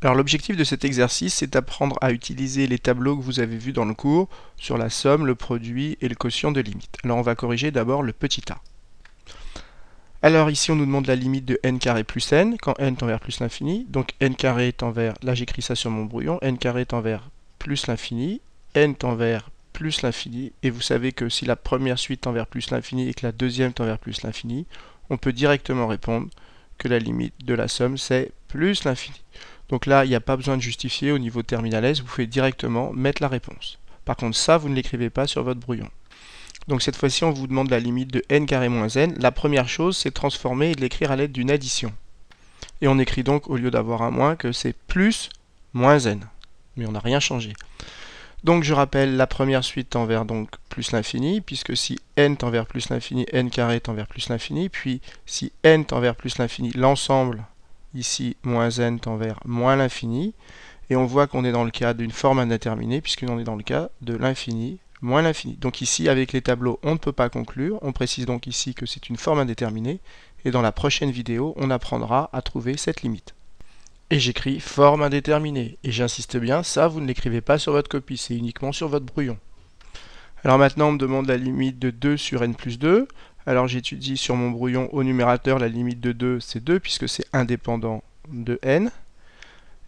Alors l'objectif de cet exercice, c'est d'apprendre à utiliser les tableaux que vous avez vus dans le cours sur la somme, le produit et le quotient de limites. Alors on va corriger d'abord le petit a. Alors ici on nous demande la limite de n carré plus n quand n tend vers plus l'infini. Donc n carré tend vers, là j'écris ça sur mon brouillon, n carré tend vers plus l'infini, n tend vers plus l'infini. Et vous savez que si la première suite tend vers plus l'infini et que la deuxième tend vers plus l'infini, on peut directement répondre que la limite de la somme c'est plus l'infini. Donc là, il n'y a pas besoin de justifier au niveau de Terminal S, vous pouvez directement mettre la réponse. Par contre, ça, vous ne l'écrivez pas sur votre brouillon. Donc cette fois-ci, on vous demande la limite de n carré moins n. La première chose, c'est transformer et de l'écrire à l'aide d'une addition. Et on écrit donc, au lieu d'avoir un moins, que c'est plus moins n. Mais on n'a rien changé. Donc je rappelle, la première suite tend vers donc plus l'infini, puisque si n tend vers plus l'infini, n carré tend vers plus l'infini, puis si n tend vers plus l'infini, l'ensemble ici moins n tend vers moins l'infini, et on voit qu'on est dans le cas d'une forme indéterminée, puisqu'on est dans le cas de l'infini moins l'infini. Donc ici, avec les tableaux, on ne peut pas conclure, on précise donc ici que c'est une forme indéterminée, et dans la prochaine vidéo, on apprendra à trouver cette limite. Et j'écris forme indéterminée, et j'insiste bien, ça vous ne l'écrivez pas sur votre copie, c'est uniquement sur votre brouillon. Alors maintenant, on me demande la limite de 2 sur n plus 2. Alors j'étudie sur mon brouillon au numérateur la limite de 2, c'est 2 puisque c'est indépendant de n.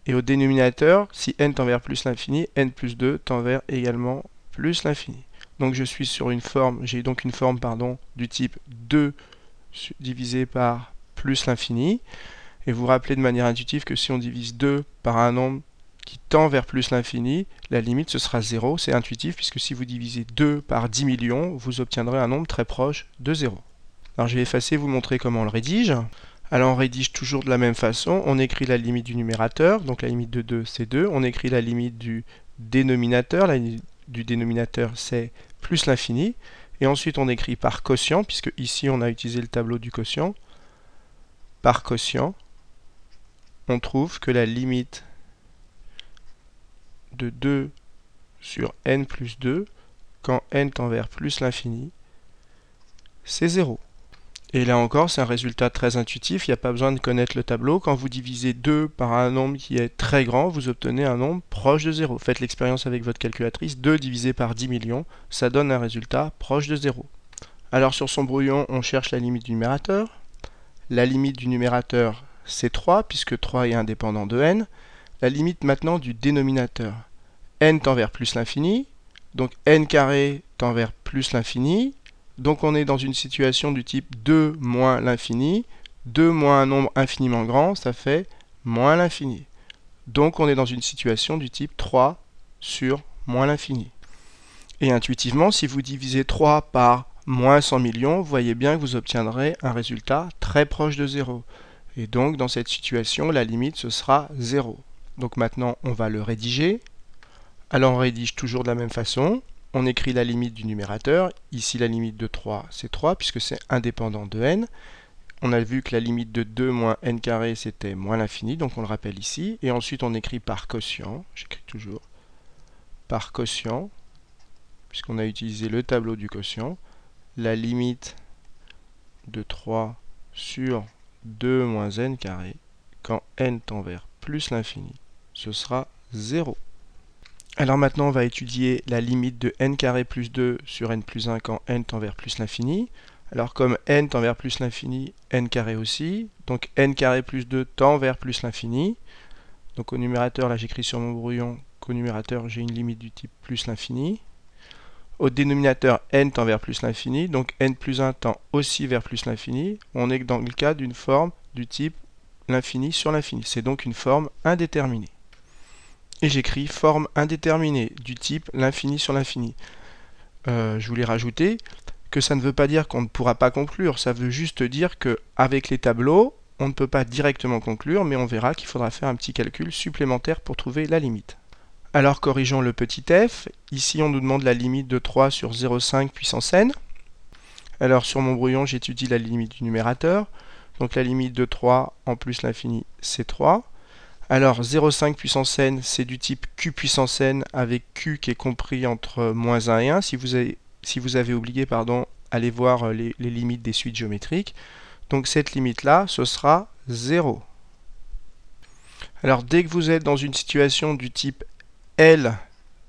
Et au dénominateur, si n tend vers plus l'infini, n plus 2 tend vers également plus l'infini. Donc je suis sur une forme, j'ai donc une forme pardon, du type 2 divisé par plus l'infini. Et vous vous rappelez de manière intuitive que si on divise 2 par un nombre qui tend vers plus l'infini, la limite ce sera 0, c'est intuitif puisque si vous divisez 2 par 10 millions, vous obtiendrez un nombre très proche de 0. Alors je vais effacer, vous montrer comment on le rédige. Alors on rédige toujours de la même façon, on écrit la limite du numérateur, donc la limite de 2 c'est 2, on écrit la limite du dénominateur, la limite du dénominateur c'est plus l'infini, et ensuite on écrit par quotient, puisque ici on a utilisé le tableau du quotient, par quotient, on trouve que la limite de 2 sur n plus 2 quand n tend vers plus l'infini, c'est 0. Et là encore, c'est un résultat très intuitif, il n'y a pas besoin de connaître le tableau. Quand vous divisez 2 par un nombre qui est très grand, vous obtenez un nombre proche de 0. Faites l'expérience avec votre calculatrice, 2 divisé par 10 millions, ça donne un résultat proche de 0. Alors sur son brouillon, on cherche la limite du numérateur. La limite du numérateur, c'est 3, puisque 3 est indépendant de n la limite maintenant du dénominateur. n tend vers plus l'infini, donc n carré tend vers plus l'infini, donc on est dans une situation du type 2 moins l'infini, 2 moins un nombre infiniment grand, ça fait moins l'infini. Donc on est dans une situation du type 3 sur moins l'infini. Et intuitivement, si vous divisez 3 par moins 100 millions, vous voyez bien que vous obtiendrez un résultat très proche de 0. Et donc dans cette situation, la limite ce sera 0. Donc maintenant, on va le rédiger. Alors on rédige toujours de la même façon. On écrit la limite du numérateur. Ici, la limite de 3, c'est 3, puisque c'est indépendant de n. On a vu que la limite de 2 moins n carré, c'était moins l'infini, donc on le rappelle ici. Et ensuite, on écrit par quotient. J'écris toujours par quotient, puisqu'on a utilisé le tableau du quotient. La limite de 3 sur 2 moins n carré, quand n tend vers plus l'infini ce sera 0. Alors maintenant, on va étudier la limite de n carré plus 2 sur n plus 1 quand n tend vers plus l'infini. Alors comme n tend vers plus l'infini, n carré aussi. Donc n carré plus 2 tend vers plus l'infini. Donc au numérateur, là j'écris sur mon brouillon qu'au numérateur j'ai une limite du type plus l'infini. Au dénominateur, n tend vers plus l'infini, donc n plus 1 tend aussi vers plus l'infini. On est dans le cas d'une forme du type l'infini sur l'infini. C'est donc une forme indéterminée. Et j'écris forme indéterminée du type l'infini sur l'infini. Euh, je voulais rajouter que ça ne veut pas dire qu'on ne pourra pas conclure, ça veut juste dire que avec les tableaux, on ne peut pas directement conclure, mais on verra qu'il faudra faire un petit calcul supplémentaire pour trouver la limite. Alors corrigeons le petit f. Ici, on nous demande la limite de 3 sur 0,5 puissance n. Alors sur mon brouillon, j'étudie la limite du numérateur. Donc la limite de 3 en plus l'infini, c'est 3. Alors 0,5 puissance n, c'est du type q puissance n avec q qui est compris entre moins 1 et 1. Si vous avez, si vous avez oublié, pardon, allez voir euh, les, les limites des suites géométriques. Donc cette limite-là, ce sera 0. Alors dès que vous êtes dans une situation du type L,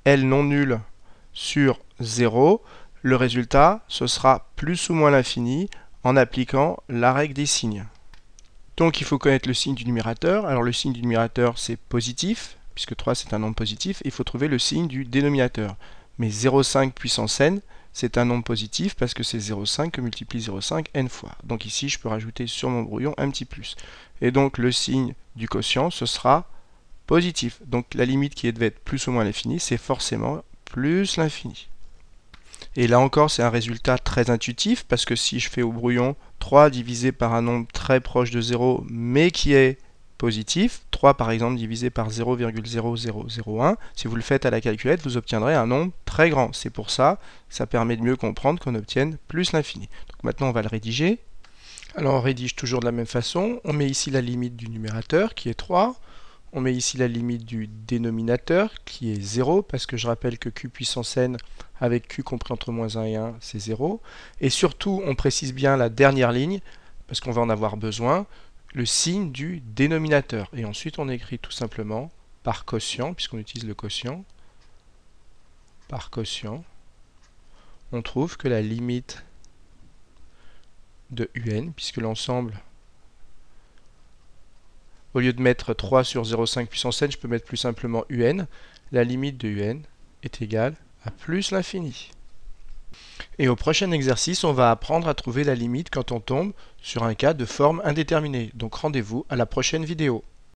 L non nul sur 0, le résultat, ce sera plus ou moins l'infini en appliquant la règle des signes. Donc il faut connaître le signe du numérateur. Alors le signe du numérateur c'est positif, puisque 3 c'est un nombre positif. Il faut trouver le signe du dénominateur. Mais 0,5 puissance n, c'est un nombre positif parce que c'est 0,5 que multiplie 0,5 n fois. Donc ici je peux rajouter sur mon brouillon un petit plus. Et donc le signe du quotient ce sera positif. Donc la limite qui devait être plus ou moins l'infini c'est forcément plus l'infini. Et là encore, c'est un résultat très intuitif parce que si je fais au brouillon 3 divisé par un nombre très proche de 0 mais qui est positif, 3 par exemple divisé par 0,0001, si vous le faites à la calculette, vous obtiendrez un nombre très grand. C'est pour ça, ça permet de mieux comprendre qu'on obtienne plus l'infini. Donc maintenant, on va le rédiger. Alors on rédige toujours de la même façon, on met ici la limite du numérateur qui est 3, on met ici la limite du dénominateur qui est 0 parce que je rappelle que q puissance n avec q compris entre moins 1 et 1 c'est 0. Et surtout on précise bien la dernière ligne parce qu'on va en avoir besoin, le signe du dénominateur. Et ensuite on écrit tout simplement par quotient puisqu'on utilise le quotient, par quotient, on trouve que la limite de un puisque l'ensemble au lieu de mettre 3 sur 0,5 puissance n, je peux mettre plus simplement un. La limite de un est égale à plus l'infini. Et au prochain exercice, on va apprendre à trouver la limite quand on tombe sur un cas de forme indéterminée. Donc rendez-vous à la prochaine vidéo.